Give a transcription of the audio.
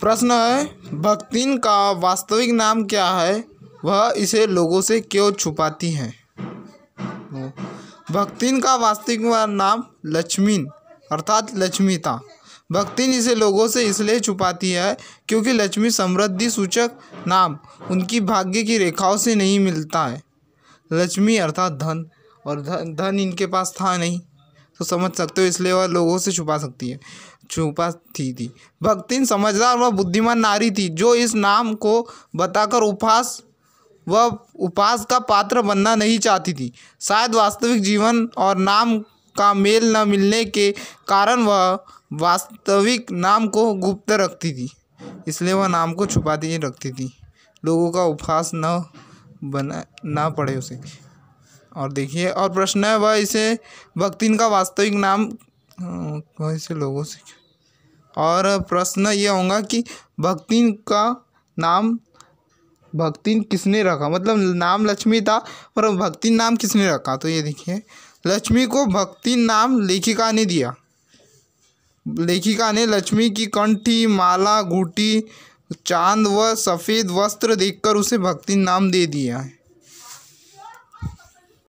प्रश्न है भक्तिन का वास्तविक नाम क्या है वह इसे लोगों से क्यों छुपाती हैं भक्तिन का वास्तविक नाम लक्ष्मीन अर्थात लक्ष्मीता भक्तिन इसे लोगों से इसलिए छुपाती है क्योंकि लक्ष्मी समृद्धि सूचक नाम उनकी भाग्य की रेखाओं से नहीं मिलता है लक्ष्मी अर्थात धन और धन धन इनके पास था नहीं तो समझ सकते हो इसलिए वह लोगों से छुपा सकती है छुपा थी थी भक्ति समझदार व बुद्धिमान नारी थी जो इस नाम को बताकर उपास व उपास का पात्र बनना नहीं चाहती थी शायद वास्तविक जीवन और नाम का मेल न मिलने के कारण वह वास्तविक नाम को गुप्त रखती थी इसलिए वह नाम को छुपाती रखती थी लोगों का उपहास न बना ना पड़े उसे और देखिए और प्रश्न है वह इसे भक्तिन का वास्तविक नाम इसे लोगों से और प्रश्न ये होगा कि भक्तिन का नाम भक्तिन किसने रखा मतलब नाम लक्ष्मी था पर भक्तिन नाम किसने रखा तो ये देखिए लक्ष्मी को भक्तिन नाम लेखिका ने दिया लेखिका ने लक्ष्मी की कंठी माला गुटी चांद व सफ़ेद वस्त्र देखकर उसे भक्ति नाम दे दिया है